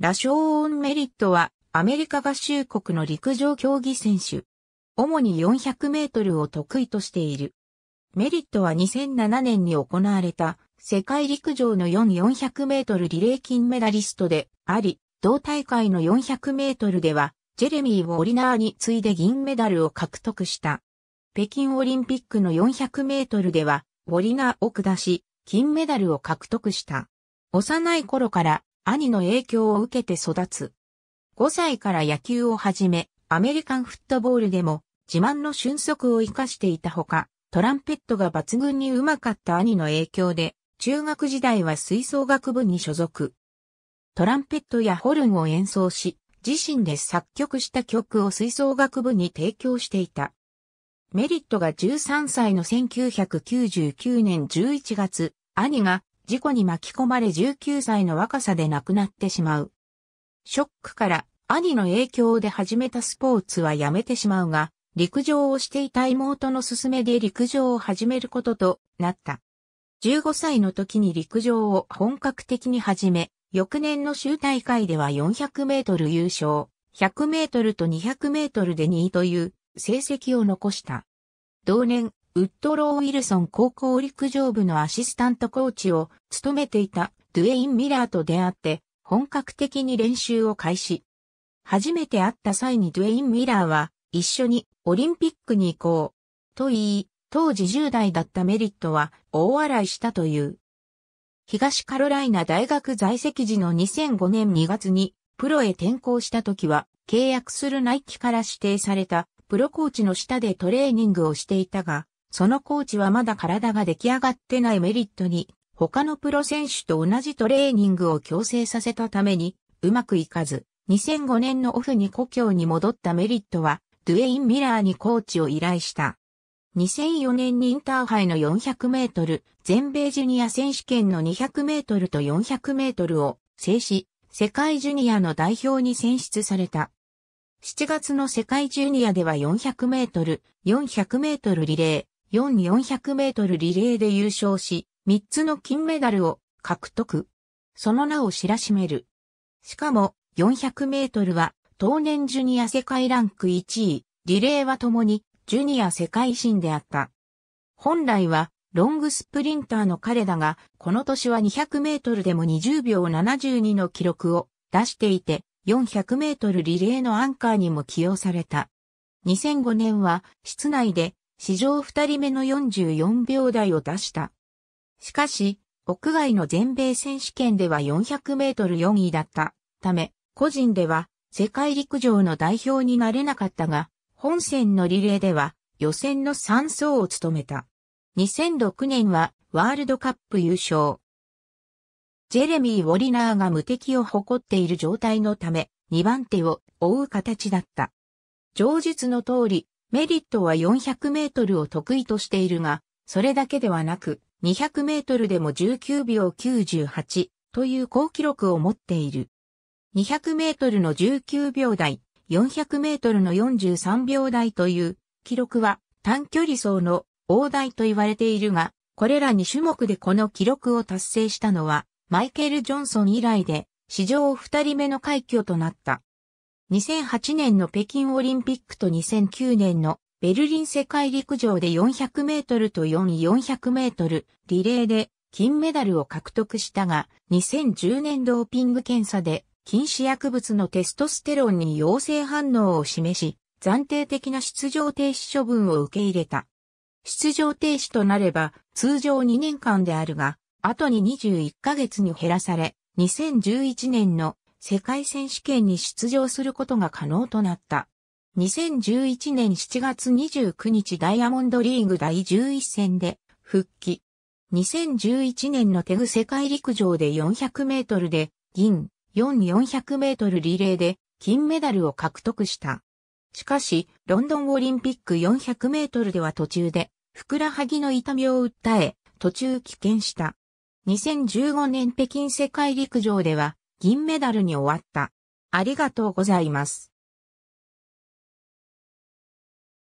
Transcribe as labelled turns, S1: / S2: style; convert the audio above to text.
S1: ラショー・オン・メリットは、アメリカ合衆国の陸上競技選手。主に400メートルを得意としている。メリットは2007年に行われた、世界陸上の4400メートルリレー金メダリストであり、同大会の400メートルでは、ジェレミー・ウォリナーに次いで銀メダルを獲得した。北京オリンピックの400メートルでは、ウォリナーを下し、金メダルを獲得した。幼い頃から兄の影響を受けて育つ。5歳から野球をはじめ、アメリカンフットボールでも自慢の俊足を活かしていたほか、トランペットが抜群にうまかった兄の影響で、中学時代は吹奏楽部に所属。トランペットやホルンを演奏し、自身で作曲した曲を吹奏楽部に提供していた。メリットが13歳の1999年11月、兄が事故に巻き込まれ19歳の若さで亡くなってしまう。ショックから兄の影響で始めたスポーツはやめてしまうが、陸上をしていた妹の勧めで陸上を始めることとなった。15歳の時に陸上を本格的に始め、翌年の州大会では400メートル優勝、100メートルと200メートルで2位という成績を残した。同年、ウッドロー・ウィルソン高校陸上部のアシスタントコーチを務めていたドゥエイン・ミラーと出会って本格的に練習を開始。初めて会った際にドゥエイン・ミラーは一緒にオリンピックに行こうと言い、当時10代だったメリットは大笑いしたという。東カロライナ大学在籍時の2005年2月にプロへ転校した時は契約するナイキから指定されたプロコーチの下でトレーニングをしていたが、そのコーチはまだ体が出来上がってないメリットに、他のプロ選手と同じトレーニングを強制させたために、うまくいかず、2005年のオフに故郷に戻ったメリットは、ドゥエイン・ミラーにコーチを依頼した。2004年にインターハイの400メートル、全米ジュニア選手権の200メートルと400メートルを制し、世界ジュニアの代表に選出された。7月の世界ジュニアでは400メートル、400メートルリレー、4-400メートルリレーで優勝し、3つの金メダルを獲得。その名を知らしめる。しかも、400メートルは、当年ジュニア世界ランク1位、リレーは共に、ジュニア世界新であった。本来は、ロングスプリンターの彼だが、この年は200メートルでも20秒72の記録を出していて、400メートルリレーのアンカーにも起用された。2005年は室内で史上二人目の44秒台を出した。しかし、屋外の全米選手権では400メートル4位だったため、個人では世界陸上の代表になれなかったが、本戦のリレーでは予選の3走を務めた。2006年はワールドカップ優勝。ジェレミー・ウォリナーが無敵を誇っている状態のため、2番手を追う形だった。上述の通り、メリットは400メートルを得意としているが、それだけではなく、200メートルでも19秒98という好記録を持っている。200メートルの19秒台、400メートルの43秒台という記録は短距離走の大台と言われているが、これら2種目でこの記録を達成したのはマイケル・ジョンソン以来で史上2人目の快挙となった。2008年の北京オリンピックと2009年のベルリン世界陸上で400メートルと4400メートルリレーで金メダルを獲得したが、2010年ドーピング検査で禁止薬物のテストステロンに陽性反応を示し、暫定的な出場停止処分を受け入れた。出場停止となれば通常2年間であるが、後に21ヶ月に減らされ、2011年の世界選手権に出場することが可能となった。2011年7月29日ダイヤモンドリーグ第11戦で復帰。2011年のテグ世界陸上で400メートルで銀、4400メートルリレーで金メダルを獲得した。しかし、ロンドンオリンピック400メートルでは途中で、ふくらはぎの痛みを訴え、途中棄権した。2015年北京世界陸上では、銀メダルに終わった。ありがとうございます。